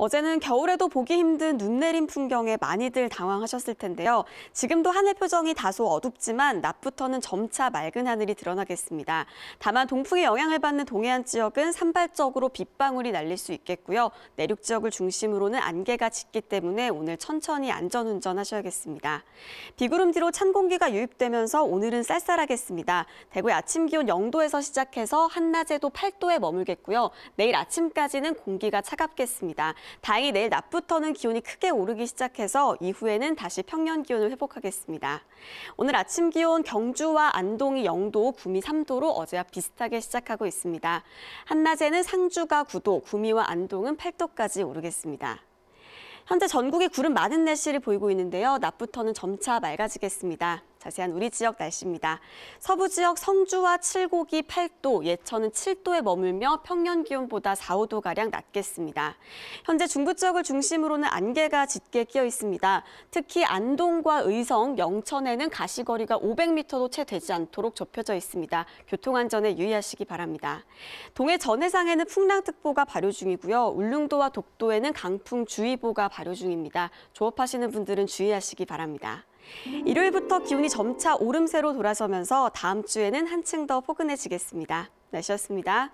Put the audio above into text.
어제는 겨울에도 보기 힘든 눈 내린 풍경에 많이들 당황하셨을 텐데요. 지금도 하늘 표정이 다소 어둡지만 낮부터는 점차 맑은 하늘이 드러나겠습니다. 다만 동풍의 영향을 받는 동해안 지역은 산발적으로 빗방울이 날릴 수 있겠고요. 내륙 지역을 중심으로는 안개가 짙기 때문에 오늘 천천히 안전운전 하셔야겠습니다. 비구름 뒤로 찬 공기가 유입되면서 오늘은 쌀쌀하겠습니다. 대구의 아침 기온 0도에서 시작해서 한낮에도 8도에 머물겠고요. 내일 아침까지는 공기가 차갑겠습니다. 다행히 내일 낮부터는 기온이 크게 오르기 시작해서 이후에는 다시 평년 기온을 회복하겠습니다. 오늘 아침 기온 경주와 안동이 0도, 구미 3도로 어제와 비슷하게 시작하고 있습니다. 한낮에는 상주가 9도, 구미와 안동은 8도까지 오르겠습니다. 현재 전국에 구름 많은 날씨를 보이고 있는데요. 낮부터는 점차 맑아지겠습니다. 자세한 우리 지역 날씨입니다. 서부 지역 성주와 칠곡이 8도, 예천은 7도에 머물며 평년 기온보다 4, 5도가량 낮겠습니다. 현재 중부 지역을 중심으로는 안개가 짙게 끼어 있습니다. 특히 안동과 의성, 영천에는 가시거리가 500m도 채 되지 않도록 좁혀져 있습니다. 교통안전에 유의하시기 바랍니다. 동해 전해상에는 풍랑특보가 발효 중이고요. 울릉도와 독도에는 강풍주의보가 발효 중입니다. 조업하시는 분들은 주의하시기 바랍니다. 일요일부터 기온이 점차 오름세로 돌아서면서 다음 주에는 한층 더 포근해지겠습니다. 날씨였습니다.